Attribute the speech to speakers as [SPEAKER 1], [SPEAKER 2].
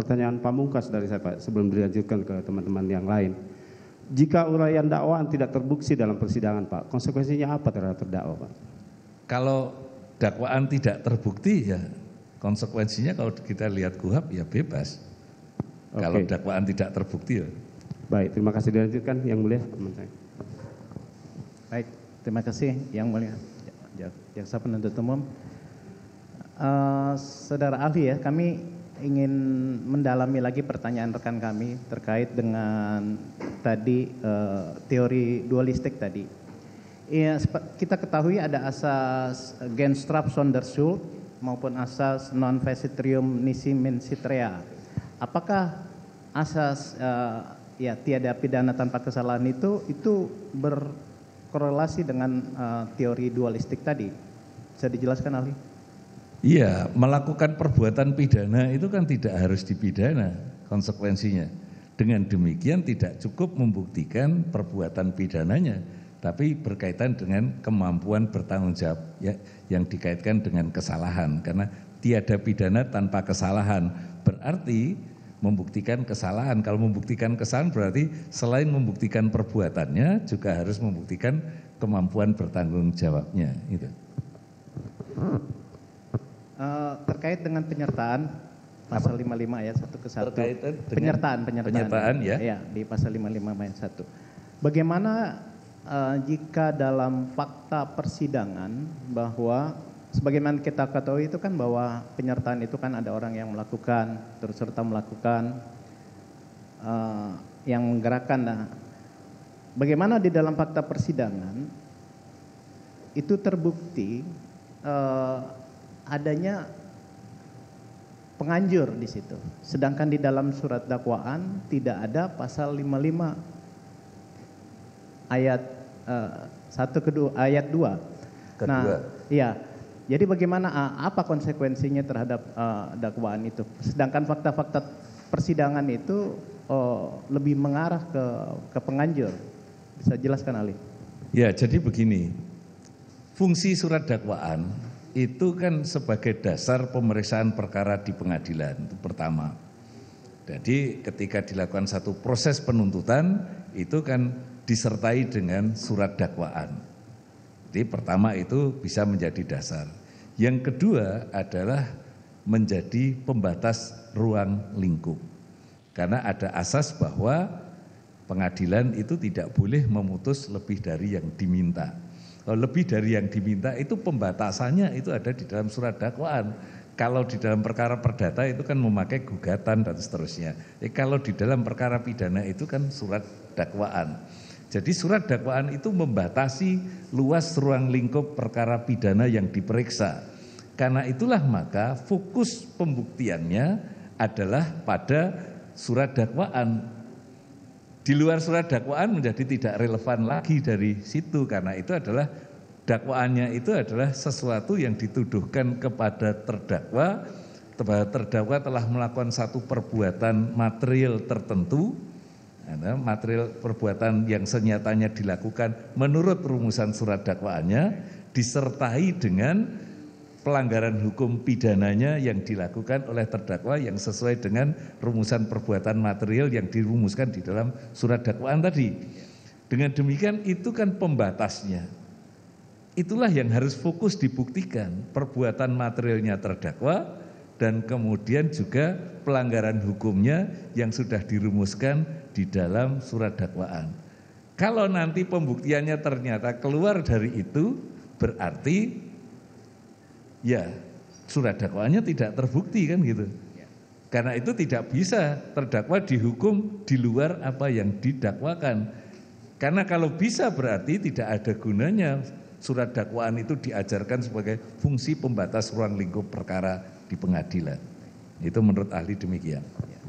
[SPEAKER 1] pertanyaan pamungkas dari saya Pak sebelum dilanjutkan ke teman-teman yang lain. Jika uraian dakwaan tidak terbukti dalam persidangan Pak, konsekuensinya apa terhadap terdakwa Pak?
[SPEAKER 2] Kalau dakwaan tidak terbukti ya konsekuensinya kalau kita lihat kuhab ya bebas. Okay. Kalau dakwaan tidak terbukti ya.
[SPEAKER 1] Baik, terima kasih dilanjutkan yang mulia teman saya. Baik, terima kasih yang mulia jaksa penuntut umum. Uh, saudara ahli ya, kami ingin mendalami lagi pertanyaan rekan kami terkait dengan tadi uh, teori dualistik tadi. Ya, kita ketahui ada asas Genstrap Sonderschuld maupun asas non vesitrium nisi mensitrea. Apakah asas uh, eh, ya tiada pidana tanpa kesalahan itu itu berkorelasi dengan uh, teori dualistik tadi? Bisa dijelaskan Ali?
[SPEAKER 2] Iya, melakukan perbuatan pidana itu kan tidak harus dipidana konsekuensinya. Dengan demikian tidak cukup membuktikan perbuatan pidananya, tapi berkaitan dengan kemampuan bertanggung jawab ya yang dikaitkan dengan kesalahan karena tiada pidana tanpa kesalahan. Berarti membuktikan kesalahan. Kalau membuktikan kesalahan berarti selain membuktikan perbuatannya juga harus membuktikan kemampuan bertanggung jawabnya itu
[SPEAKER 1] terkait dengan penyertaan pasal Apa? 55 ayat 1 ke 1. Terkaitan penyertaan, penyertaan. Penyertaan ya. ya di pasal 55 ayat 1. Bagaimana uh, jika dalam fakta persidangan bahwa sebagaimana kita ketahui itu kan bahwa penyertaan itu kan ada orang yang melakukan terus serta melakukan uh, yang menggerakkan nah, bagaimana di dalam fakta persidangan itu terbukti uh, adanya penganjur di situ. Sedangkan di dalam surat dakwaan tidak ada pasal 55 ayat uh, satu kedua ayat dua Kedua. Nah, iya. Jadi bagaimana eh, apa konsekuensinya terhadap uh, dakwaan itu? Sedangkan fakta-fakta persidangan itu oh, lebih mengarah ke ke penganjur. Bisa jelaskan Ali?
[SPEAKER 2] Ya, jadi begini. Fungsi surat dakwaan itu kan sebagai dasar pemeriksaan perkara di pengadilan itu pertama. Jadi ketika dilakukan satu proses penuntutan itu kan disertai dengan surat dakwaan. Jadi pertama itu bisa menjadi dasar. Yang kedua adalah menjadi pembatas ruang lingkup. Karena ada asas bahwa pengadilan itu tidak boleh memutus lebih dari yang diminta. Eh, lebih dari yang diminta itu pembatasannya itu ada di dalam surat dakwaan. Kalau di dalam perkara perdata itu kan memakai gugatan dan seterusnya. E, kalau di dalam perkara pidana itu kan surat dakwaan. Jadi surat dakwaan itu membatasi luas ruang lingkup perkara pidana yang diperiksa. Karena itulah maka fokus pembuktiannya adalah pada surat dakwaan di luar surat dakwaan menjadi tidak relevan lagi dari situ karena itu adalah dakwaannya itu adalah sesuatu yang dituduhkan kepada terdakwa bahwa terdakwa telah melakukan satu perbuatan material tertentu material perbuatan yang senyatanya dilakukan menurut rumusan surat dakwaannya disertai dengan pelanggaran hukum pidananya yang dilakukan oleh terdakwa yang sesuai dengan rumusan perbuatan material yang dirumuskan di dalam surat dakwaan tadi. Dengan demikian itu kan pembatasnya. Itulah yang harus fokus dibuktikan perbuatan materialnya terdakwa dan kemudian juga pelanggaran hukumnya yang sudah dirumuskan di dalam surat dakwaan. Kalau nanti pembuktiannya ternyata keluar dari itu berarti ya surat dakwaannya tidak terbukti kan gitu. Ya. Karena itu tidak bisa terdakwa dihukum di luar apa yang didakwakan. Karena kalau bisa berarti tidak ada gunanya surat dakwaan itu diajarkan sebagai fungsi pembatas ruang lingkup perkara di pengadilan. Itu menurut ahli demikian. Ya.